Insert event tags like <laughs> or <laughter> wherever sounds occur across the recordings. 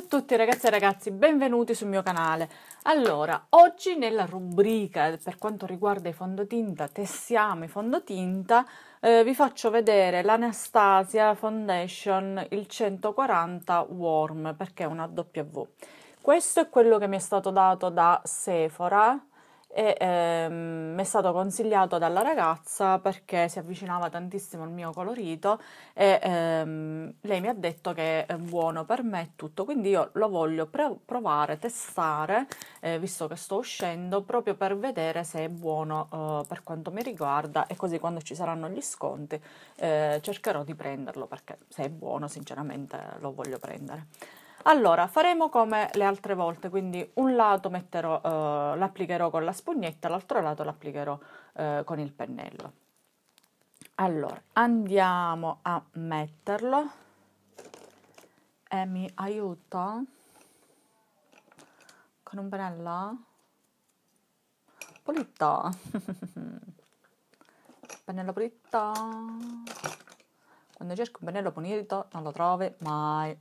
a tutti ragazzi e ragazzi, benvenuti sul mio canale. Allora, oggi nella rubrica per quanto riguarda i fondotinta, tessiamo i fondotinta, eh, vi faccio vedere l'Anastasia Foundation il 140 Warm, perché è una W. Questo è quello che mi è stato dato da Sephora, e ehm, mi è stato consigliato dalla ragazza perché si avvicinava tantissimo al mio colorito e ehm, lei mi ha detto che è buono per me e tutto, quindi io lo voglio provare, testare, eh, visto che sto uscendo, proprio per vedere se è buono eh, per quanto mi riguarda e così quando ci saranno gli sconti eh, cercherò di prenderlo perché se è buono sinceramente lo voglio prendere. Allora, faremo come le altre volte, quindi un lato metterò, eh, l'applicherò con la spugnetta, l'altro lato l'applicherò eh, con il pennello. Allora, andiamo a metterlo e eh, mi aiuta con un pennello Pulito! <laughs> pennello pulito! Quando cerco un pennello pulito non lo trovi mai.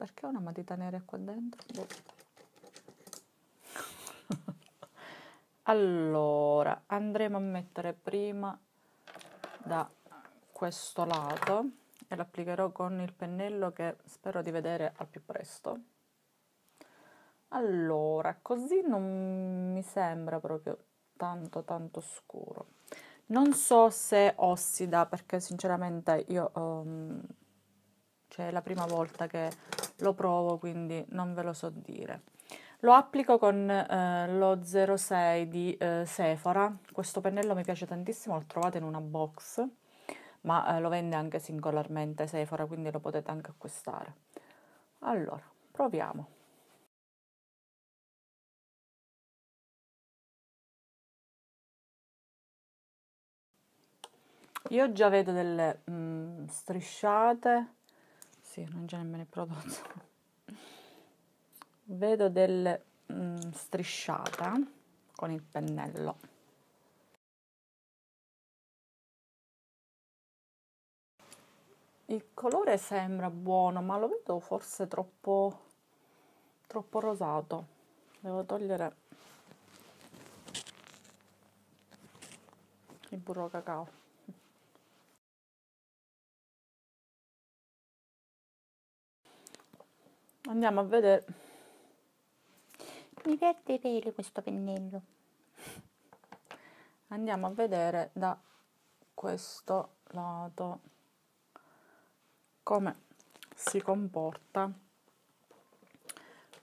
Perché ho una matita nera qua dentro? Boh. <laughs> allora, andremo a mettere prima da questo lato e l'applicherò con il pennello che spero di vedere al più presto. Allora, così non mi sembra proprio tanto tanto scuro. Non so se ossida perché sinceramente io um, cioè è la prima volta che lo provo quindi non ve lo so dire. Lo applico con eh, lo 06 di eh, Sephora, questo pennello mi piace tantissimo, lo trovate in una box, ma eh, lo vende anche singolarmente Sephora, quindi lo potete anche acquistare. Allora, proviamo. Io già vedo delle mh, mm, strisciate sì, non c'è nemmeno il prodotto. Vedo del mm, strisciata con il pennello. Il colore sembra buono, ma lo vedo forse troppo, troppo rosato. Devo togliere il burro cacao. andiamo a vedere mi perde i peli questo pennello andiamo a vedere da questo lato come si comporta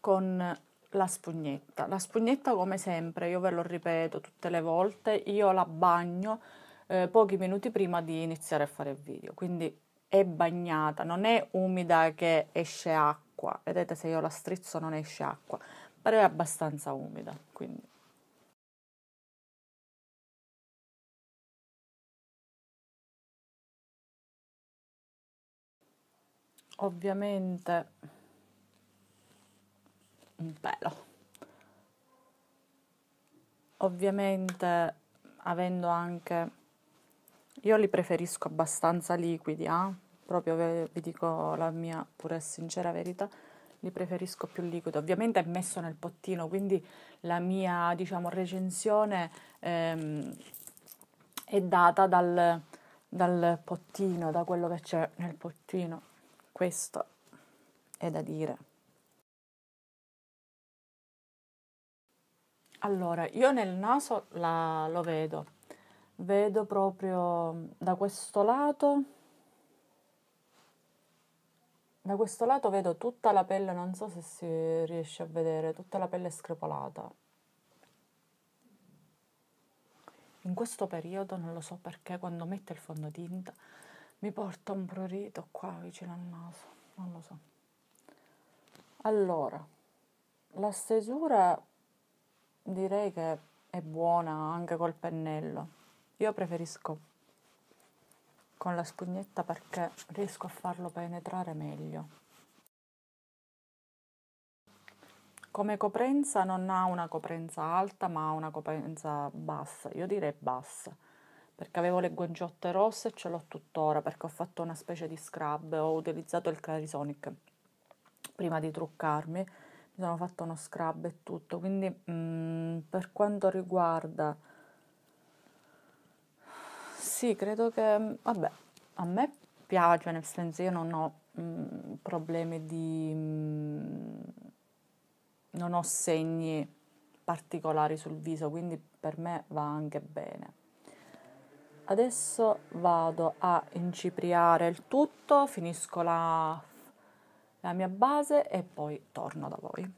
con la spugnetta la spugnetta come sempre io ve lo ripeto tutte le volte io la bagno eh, pochi minuti prima di iniziare a fare il video quindi è bagnata non è umida che esce acqua acqua. Vedete se io la strizzo non esce acqua, però è abbastanza umida, quindi ovviamente un pelo. Ovviamente avendo anche io li preferisco abbastanza liquidi, eh? proprio vi dico la mia pure sincera verità, li preferisco più liquidi. Ovviamente è messo nel pottino, quindi la mia diciamo, recensione ehm, è data dal, dal pottino, da quello che c'è nel pottino. Questo è da dire. Allora, io nel naso la, lo vedo, vedo proprio da questo lato da questo lato vedo tutta la pelle, non so se si riesce a vedere, tutta la pelle screpolata. In questo periodo non lo so perché quando metto il fondotinta mi porta un prurito qua vicino al naso, non lo so. Allora, la stesura direi che è buona anche col pennello. Io preferisco con la spugnetta perché riesco a farlo penetrare meglio. Come coprenza non ha una coprenza alta ma ha una coprenza bassa, io direi bassa perché avevo le guanciotte rosse e ce l'ho tuttora perché ho fatto una specie di scrub, ho utilizzato il Carisonic prima di truccarmi, mi sono fatto uno scrub e tutto, quindi mh, mm, per quanto riguarda sì, credo che, vabbè, a me piace, nel senso io non ho mh, mm, problemi di... Mh, mm, non ho segni particolari sul viso, quindi per me va anche bene. Adesso vado a incipriare il tutto, finisco la, la mia base e poi torno da voi.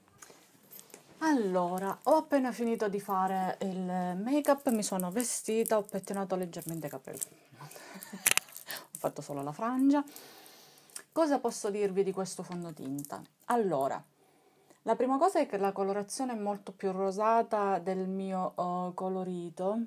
Allora, ho appena finito di fare il make-up, mi sono vestita, ho pettinato leggermente i capelli. ho fatto solo la frangia. Cosa posso dirvi di questo fondotinta? Allora, la prima cosa è che la colorazione è molto più rosata del mio uh, colorito,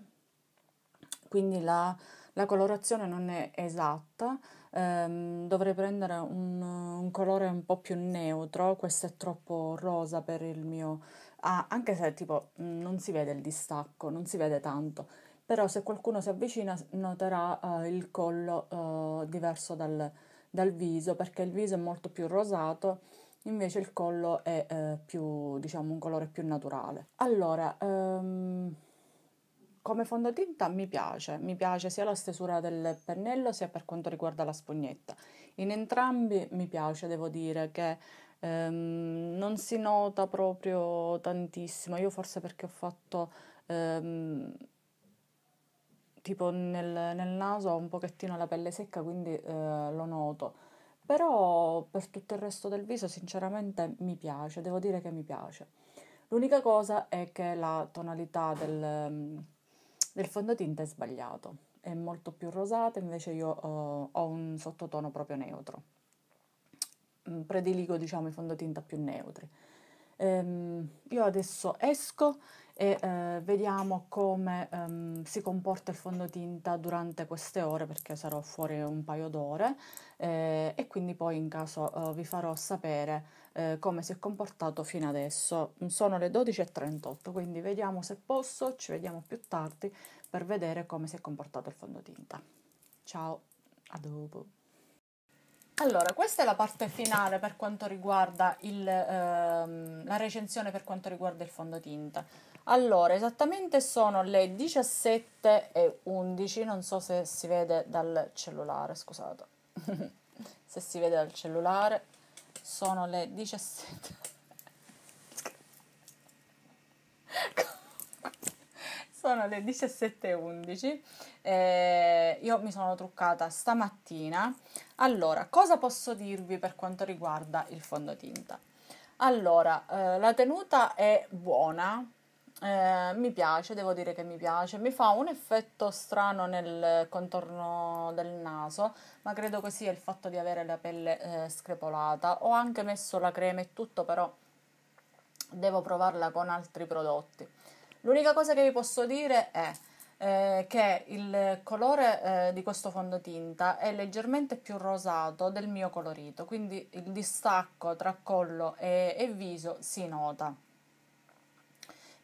quindi la la colorazione non è esatta, ehm, dovrei prendere un, un, colore un po' più neutro, questo è troppo rosa per il mio... Ah, anche se tipo non si vede il distacco, non si vede tanto, però se qualcuno si avvicina noterà eh, il collo eh, diverso dal, dal viso, perché il viso è molto più rosato invece il collo è eh, più diciamo un colore più naturale allora um, come fondotinta mi piace, mi piace sia la stesura del pennello sia per quanto riguarda la spugnetta. In entrambi mi piace, devo dire che ehm, non si nota proprio tantissimo. Io forse perché ho fatto ehm, tipo nel, nel, naso ho un pochettino la pelle secca, quindi eh, lo noto. Però per tutto il resto del viso sinceramente mi piace, devo dire che mi piace. L'unica cosa è che la tonalità del del fondotinta è sbagliato, è molto più rosato, invece io ho, eh, ho un sottotono proprio neutro. Mm, prediligo diciamo i fondotinta più neutri. Ehm, io adesso esco e eh, vediamo come ehm, si comporta il fondotinta durante queste ore perché sarò fuori un paio d'ore eh, e quindi poi in caso eh, vi farò sapere eh, come si è comportato fino adesso. Sono le 12.38 quindi vediamo se posso, ci vediamo più tardi per vedere come si è comportato il fondotinta. Ciao, a dopo. Allora, questa è la parte finale per quanto riguarda il, ehm, la recensione per quanto riguarda il fondotinta. Allora, esattamente sono le 17.11, non so se si vede dal cellulare, scusate. <laughs> se si vede dal cellulare, sono le 17. sono le 17.11. Eh, io mi sono truccata stamattina. Allora, cosa posso dirvi per quanto riguarda il fondotinta? Allora, eh, la tenuta è buona, eh, mi piace, devo dire che mi piace, mi fa un effetto strano nel contorno del naso, ma credo che sia il fatto di avere la pelle eh, screpolata. Ho anche messo la crema e tutto, però devo provarla con altri prodotti. L'unica cosa che vi posso dire è eh, che il colore eh, di questo fondotinta è leggermente più rosato del mio colorito, quindi il distacco tra collo e, e viso si nota.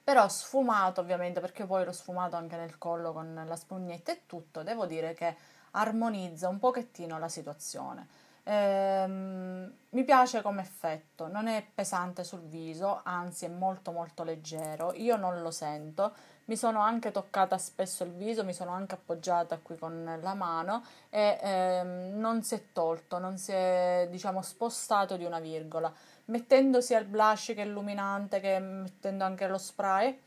Però sfumato ovviamente, perché poi l'ho sfumato anche nel collo con la spugnetta e tutto, devo dire che armonizza un pochettino la situazione. Ehm, mi piace come effetto, non è pesante sul viso, anzi è molto molto leggero, io non lo sento, mi sono anche toccata spesso il viso, mi sono anche appoggiata qui con la mano e ehm, non si è tolto, non si è diciamo spostato di una virgola. Mettendo sia il blush che il luminante che mettendo anche lo spray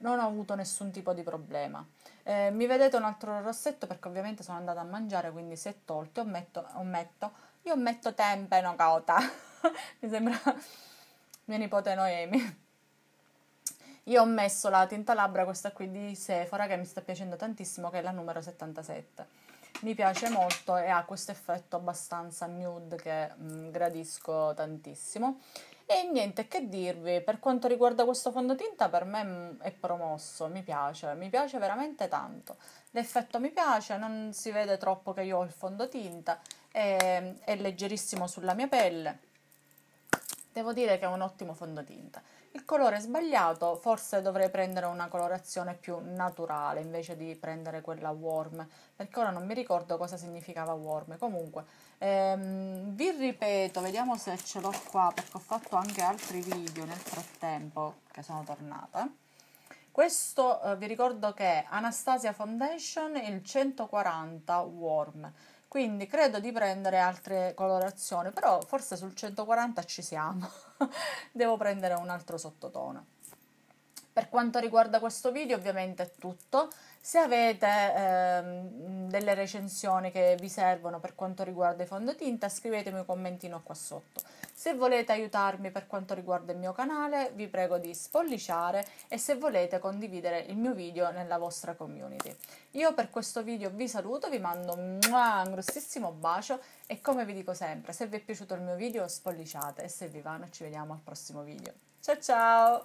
non ho avuto nessun tipo di problema. Eh, mi vedete un altro rossetto perché ovviamente sono andata a mangiare, quindi si è tolto, ometto, ometto, io metto tempe no cauta, <laughs> mi sembra mia nipote Noemi. Io ho messo la tinta labbra, questa qui di Sephora, che mi sta piacendo tantissimo, che è la numero 77. Mi piace molto e ha questo effetto abbastanza nude che mh, mm, gradisco tantissimo. E niente, che dirvi, per quanto riguarda questo fondotinta per me mm, è promosso, mi piace, mi piace veramente tanto. L'effetto mi piace, non si vede troppo che io ho il fondotinta, è, mm, è leggerissimo sulla mia pelle. Devo dire che è un ottimo fondotinta. Il colore è sbagliato, forse dovrei prendere una colorazione più naturale invece di prendere quella warm, perché ora non mi ricordo cosa significava warm. Comunque, ehm, vi ripeto, vediamo se ce l'ho qua, perché ho fatto anche altri video nel frattempo che sono tornata. Questo eh, vi ricordo che è Anastasia Foundation il 140 Warm quindi credo di prendere altre colorazioni però forse sul 140 ci siamo <laughs> devo prendere un altro sottotono per quanto riguarda questo video ovviamente è tutto, se avete ehm, delle recensioni che vi servono per quanto riguarda i fondotinta scrivetemi un commentino qua sotto. Se volete aiutarmi per quanto riguarda il mio canale vi prego di spolliciare e se volete condividere il mio video nella vostra community. Io per questo video vi saluto, vi mando un grossissimo bacio e come vi dico sempre, se vi è piaciuto il mio video spolliciate e se vi va noi ci vediamo al prossimo video. Ciao ciao!